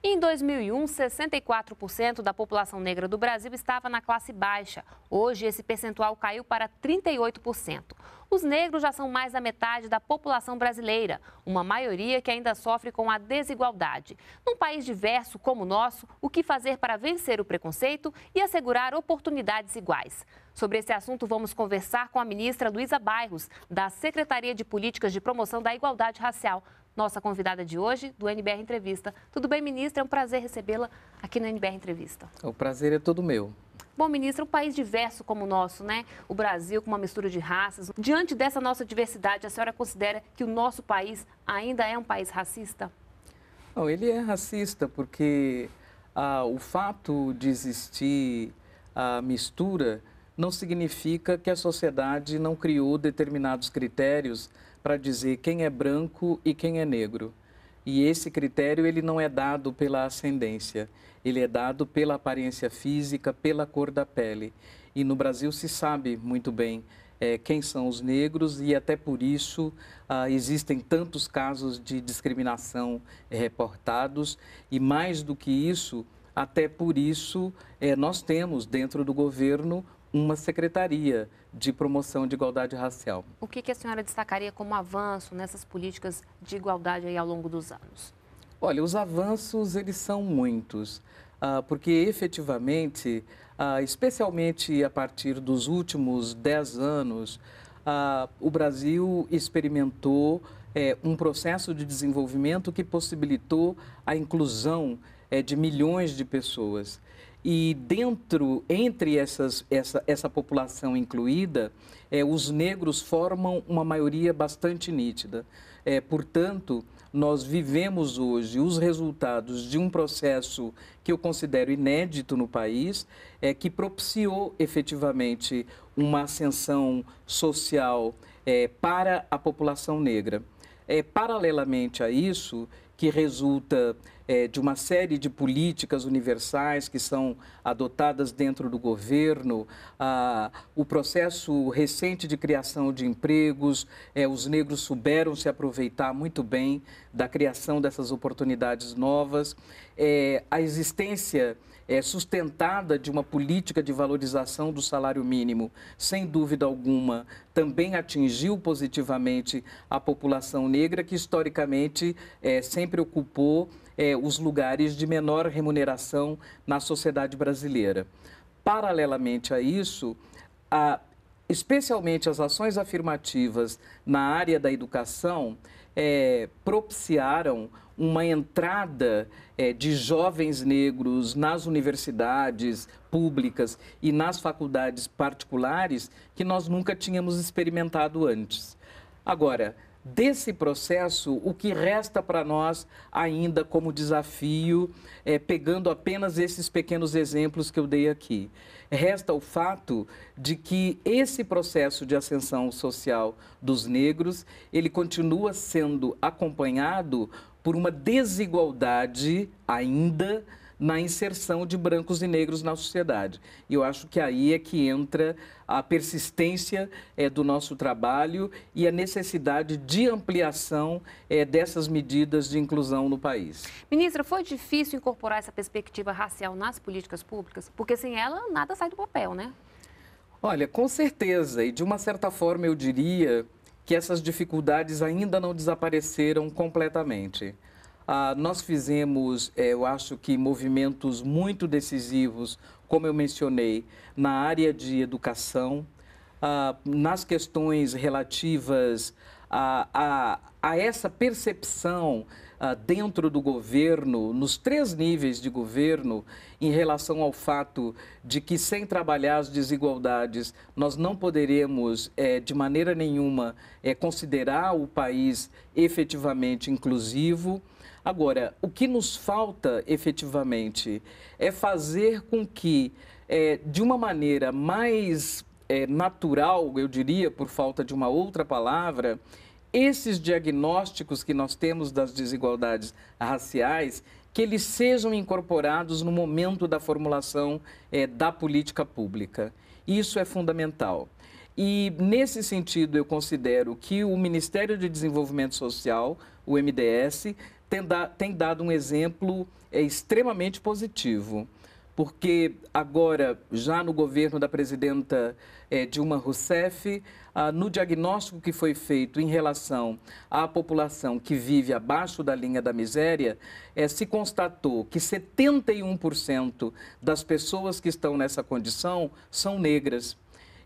Em 2001, 64% da população negra do Brasil estava na classe baixa. Hoje, esse percentual caiu para 38%. Os negros já são mais da metade da população brasileira, uma maioria que ainda sofre com a desigualdade. Num país diverso como o nosso, o que fazer para vencer o preconceito e assegurar oportunidades iguais? Sobre esse assunto, vamos conversar com a ministra Luísa Bairros, da Secretaria de Políticas de Promoção da Igualdade Racial nossa convidada de hoje do NBR Entrevista. Tudo bem, ministra? É um prazer recebê-la aqui no NBR Entrevista. O prazer é todo meu. Bom, ministra, um país diverso como o nosso, né? O Brasil com uma mistura de raças. Diante dessa nossa diversidade, a senhora considera que o nosso país ainda é um país racista? Não, ele é racista porque ah, o fato de existir a mistura não significa que a sociedade não criou determinados critérios para dizer quem é branco e quem é negro. E esse critério ele não é dado pela ascendência, ele é dado pela aparência física, pela cor da pele. E no Brasil se sabe muito bem é, quem são os negros e até por isso ah, existem tantos casos de discriminação eh, reportados e mais do que isso, até por isso, eh, nós temos dentro do governo uma secretaria de promoção de igualdade racial. O que, que a senhora destacaria como avanço nessas políticas de igualdade aí ao longo dos anos? Olha, os avanços eles são muitos, ah, porque efetivamente, ah, especialmente a partir dos últimos 10 anos, ah, o Brasil experimentou é, um processo de desenvolvimento que possibilitou a inclusão é, de milhões de pessoas. E dentro, entre essas, essa, essa população incluída, é, os negros formam uma maioria bastante nítida. É, portanto, nós vivemos hoje os resultados de um processo que eu considero inédito no país, é, que propiciou efetivamente uma ascensão social é, para a população negra. É, paralelamente a isso, que resulta é, de uma série de políticas universais que são adotadas dentro do governo, ah, o processo recente de criação de empregos, é, os negros souberam se aproveitar muito bem da criação dessas oportunidades novas, é, a existência é, sustentada de uma política de valorização do salário mínimo, sem dúvida alguma, também atingiu positivamente a população negra, que historicamente é, sempre ocupou é, os lugares de menor remuneração na sociedade brasileira. Paralelamente a isso, a especialmente as ações afirmativas na área da educação, é, propiciaram uma entrada é, de jovens negros nas universidades públicas e nas faculdades particulares que nós nunca tínhamos experimentado antes. Agora, desse processo, o que resta para nós ainda como desafio, é, pegando apenas esses pequenos exemplos que eu dei aqui? Resta o fato de que esse processo de ascensão social dos negros, ele continua sendo acompanhado por uma desigualdade ainda na inserção de brancos e negros na sociedade. E eu acho que aí é que entra a persistência é, do nosso trabalho e a necessidade de ampliação é, dessas medidas de inclusão no país. Ministra, foi difícil incorporar essa perspectiva racial nas políticas públicas? Porque sem ela, nada sai do papel, né? Olha, com certeza. E de uma certa forma, eu diria que essas dificuldades ainda não desapareceram completamente. Ah, nós fizemos, eh, eu acho que, movimentos muito decisivos, como eu mencionei, na área de educação, ah, nas questões relativas a, a, a essa percepção ah, dentro do governo, nos três níveis de governo, em relação ao fato de que, sem trabalhar as desigualdades, nós não poderemos, eh, de maneira nenhuma, eh, considerar o país efetivamente inclusivo. Agora, o que nos falta efetivamente é fazer com que, é, de uma maneira mais é, natural, eu diria, por falta de uma outra palavra, esses diagnósticos que nós temos das desigualdades raciais, que eles sejam incorporados no momento da formulação é, da política pública. Isso é fundamental. E, nesse sentido, eu considero que o Ministério de Desenvolvimento Social, o MDS, tem, da, tem dado um exemplo é, extremamente positivo, porque agora, já no governo da presidenta é, Dilma Rousseff, ah, no diagnóstico que foi feito em relação à população que vive abaixo da linha da miséria, é, se constatou que 71% das pessoas que estão nessa condição são negras.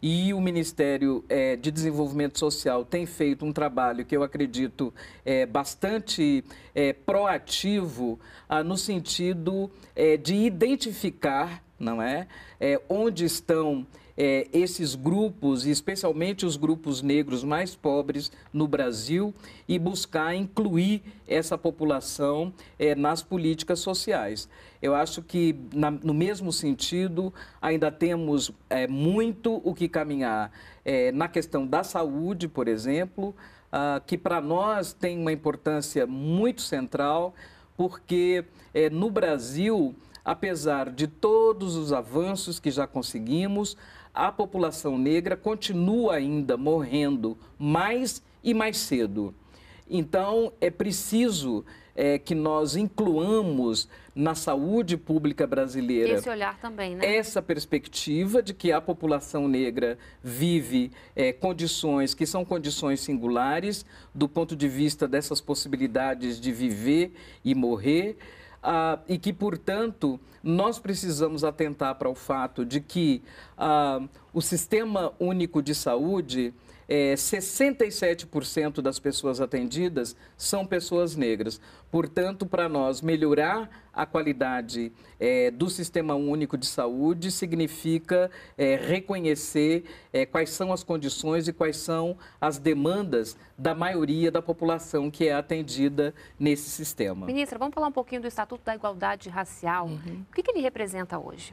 E o Ministério é, de Desenvolvimento Social tem feito um trabalho que eu acredito é, bastante é, proativo ah, no sentido é, de identificar, não é, é onde estão é, esses grupos, especialmente os grupos negros mais pobres no Brasil, e buscar incluir essa população é, nas políticas sociais. Eu acho que, na, no mesmo sentido, ainda temos é, muito o que caminhar é, na questão da saúde, por exemplo, ah, que para nós tem uma importância muito central, porque é, no Brasil apesar de todos os avanços que já conseguimos, a população negra continua ainda morrendo mais e mais cedo. Então, é preciso é, que nós incluamos na saúde pública brasileira esse olhar também, né? essa perspectiva de que a população negra vive é, condições que são condições singulares do ponto de vista dessas possibilidades de viver e morrer ah, e que, portanto, nós precisamos atentar para o fato de que ah, o sistema único de saúde é, 67% das pessoas atendidas são pessoas negras. Portanto, para nós, melhorar a qualidade é, do Sistema Único de Saúde significa é, reconhecer é, quais são as condições e quais são as demandas da maioria da população que é atendida nesse sistema. Ministra, vamos falar um pouquinho do Estatuto da Igualdade Racial. Uhum. O que, que ele representa hoje?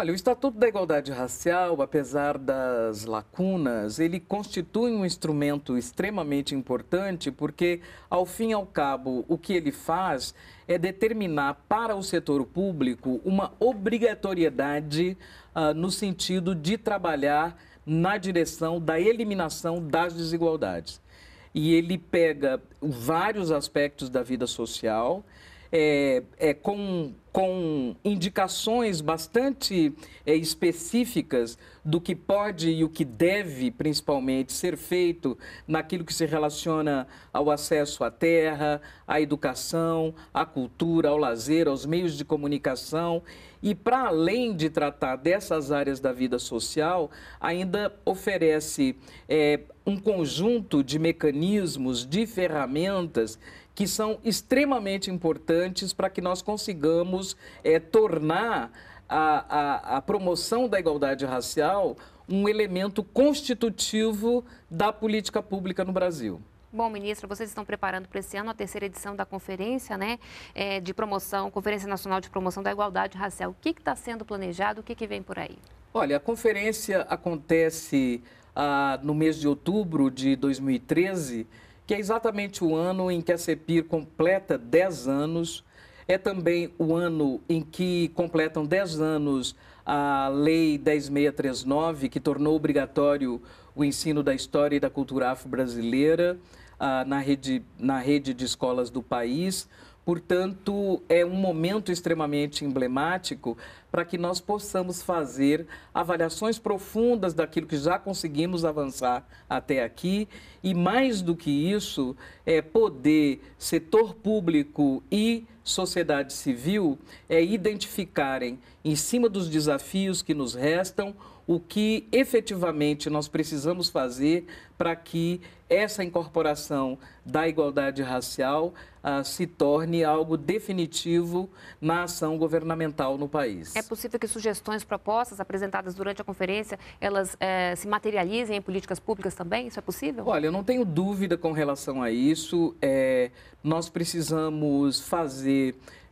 Olha, o Estatuto da Igualdade Racial, apesar das lacunas, ele constitui um instrumento extremamente importante porque, ao fim e ao cabo, o que ele faz é determinar para o setor público uma obrigatoriedade uh, no sentido de trabalhar na direção da eliminação das desigualdades. E ele pega vários aspectos da vida social é, é, com, com indicações bastante é, específicas do que pode e o que deve, principalmente, ser feito naquilo que se relaciona ao acesso à terra, à educação, à cultura, ao lazer, aos meios de comunicação. E, para além de tratar dessas áreas da vida social, ainda oferece é, um conjunto de mecanismos, de ferramentas que são extremamente importantes para que nós consigamos é, tornar a, a, a promoção da igualdade racial um elemento constitutivo da política pública no Brasil. Bom, ministra, vocês estão preparando para esse ano a terceira edição da conferência, né, é, de promoção, Conferência Nacional de Promoção da Igualdade Racial. O que está sendo planejado? O que, que, vem por aí? Olha, a conferência acontece ah, no mês de outubro de 2013 que é exatamente o ano em que a CEPIR completa 10 anos, é também o ano em que completam 10 anos a Lei 10639, que tornou obrigatório o ensino da história e da cultura afro-brasileira ah, na, rede, na rede de escolas do país. Portanto, é um momento extremamente emblemático para que nós possamos fazer avaliações profundas daquilo que já conseguimos avançar até aqui e, mais do que isso, é poder setor público e sociedade civil é identificarem, em cima dos desafios que nos restam, o que efetivamente nós precisamos fazer para que essa incorporação da igualdade racial ah, se torne algo definitivo na ação governamental no país. É possível que sugestões, propostas apresentadas durante a conferência, elas eh, se materializem em políticas públicas também? Isso é possível? Olha, eu não tenho dúvida com relação a isso. É, nós precisamos fazer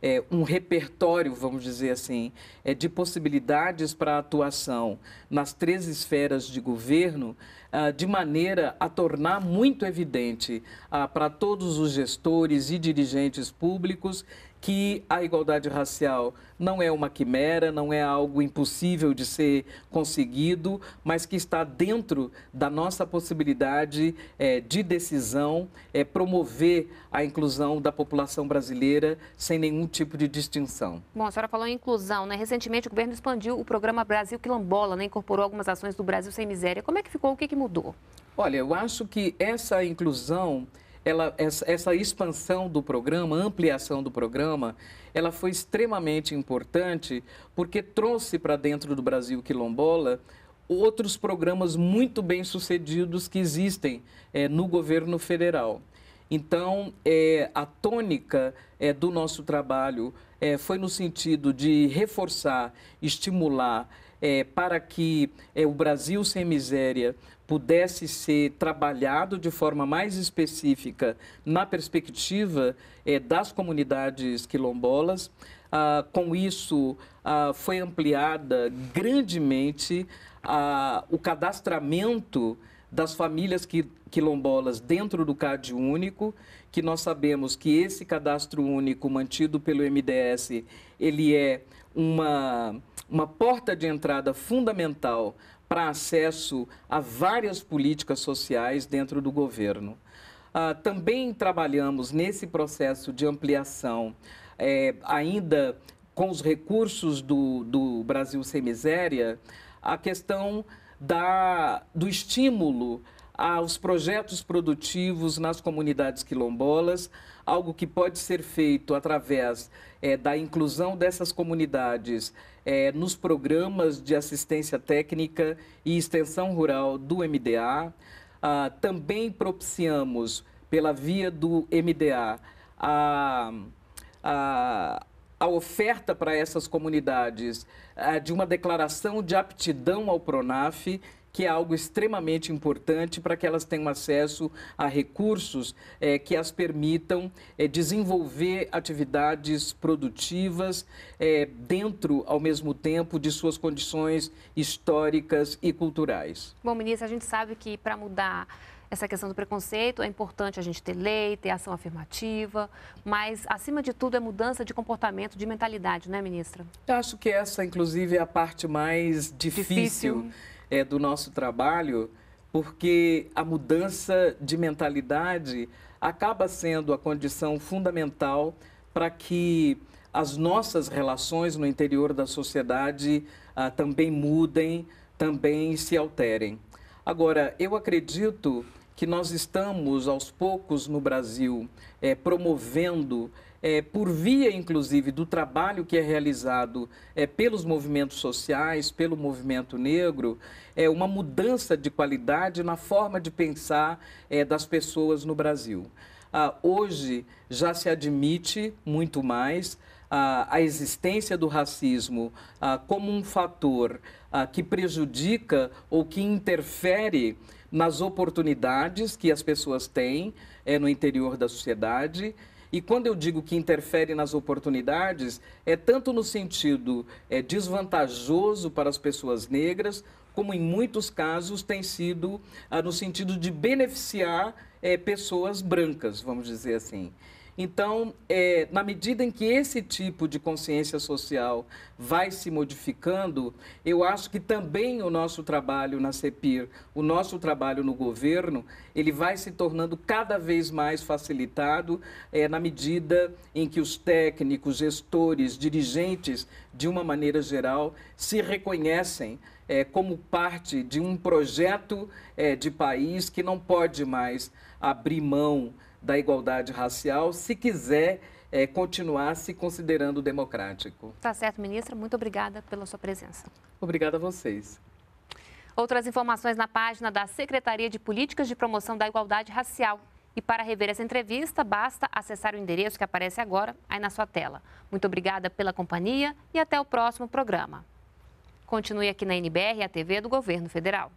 é, um repertório, vamos dizer assim, é, de possibilidades para atuação nas três esferas de governo, ah, de maneira a tornar muito evidente ah, para todos os gestores e dirigentes públicos que a igualdade racial não é uma quimera, não é algo impossível de ser conseguido, mas que está dentro da nossa possibilidade é, de decisão, é, promover a inclusão da população brasileira sem nenhum tipo de distinção. Bom, a senhora falou em inclusão, né? Recentemente o governo expandiu o programa Brasil Quilombola, né? incorporou algumas ações do Brasil Sem Miséria. Como é que ficou? O que, que mudou? Olha, eu acho que essa inclusão ela, essa, essa expansão do programa, ampliação do programa, ela foi extremamente importante porque trouxe para dentro do Brasil quilombola outros programas muito bem sucedidos que existem é, no governo federal. Então, é, a tônica é, do nosso trabalho foi no sentido de reforçar, estimular, para que o Brasil sem miséria pudesse ser trabalhado de forma mais específica na perspectiva eh, das comunidades quilombolas. Ah, com isso, ah, foi ampliada grandemente ah, o cadastramento das famílias quilombolas dentro do CAD único, que nós sabemos que esse cadastro único mantido pelo MDS, ele é uma, uma porta de entrada fundamental para acesso a várias políticas sociais dentro do governo. Ah, também trabalhamos nesse processo de ampliação, é, ainda com os recursos do, do Brasil Sem Miséria, a questão da, do estímulo aos projetos produtivos nas comunidades quilombolas, algo que pode ser feito através é, da inclusão dessas comunidades é, nos programas de assistência técnica e extensão rural do MDA. Ah, também propiciamos, pela via do MDA, a, a, a oferta para essas comunidades a, ah, de uma declaração de aptidão ao PRONAF que é algo extremamente importante para que elas tenham acesso a recursos é, que as permitam é, desenvolver atividades produtivas é, dentro, ao mesmo tempo, de suas condições históricas e culturais. Bom, ministra, a gente sabe que para mudar essa questão do preconceito, é importante a gente ter lei, ter ação afirmativa, mas, acima de tudo, é mudança de comportamento, de mentalidade, né, ministra? Eu acho que essa, inclusive, é a parte mais difícil. difícil é, do nosso trabalho, porque a mudança de mentalidade acaba sendo a condição fundamental para que as nossas relações no interior da sociedade ah, também mudem, também se alterem. Agora, eu acredito que nós estamos, aos poucos, no Brasil, eh, promovendo é, por via, inclusive, do trabalho que é realizado é, pelos movimentos sociais, pelo movimento negro, é uma mudança de qualidade na forma de pensar é, das pessoas no Brasil. Ah, hoje já se admite muito mais ah, a existência do racismo ah, como um fator ah, que prejudica ou que interfere nas oportunidades que as pessoas têm é, no interior da sociedade e quando eu digo que interfere nas oportunidades, é tanto no sentido é, desvantajoso para as pessoas negras, como em muitos casos tem sido ah, no sentido de beneficiar é, pessoas brancas, vamos dizer assim. Então, é, na medida em que esse tipo de consciência social vai se modificando, eu acho que também o nosso trabalho na CEPIR, o nosso trabalho no governo, ele vai se tornando cada vez mais facilitado é, na medida em que os técnicos, gestores, dirigentes, de uma maneira geral, se reconhecem é, como parte de um projeto é, de país que não pode mais abrir mão da igualdade racial, se quiser é, continuar se considerando democrático. Tá certo, ministra. Muito obrigada pela sua presença. Obrigada a vocês. Outras informações na página da Secretaria de Políticas de Promoção da Igualdade Racial. E para rever essa entrevista, basta acessar o endereço que aparece agora aí na sua tela. Muito obrigada pela companhia e até o próximo programa. Continue aqui na NBR, a TV do Governo Federal.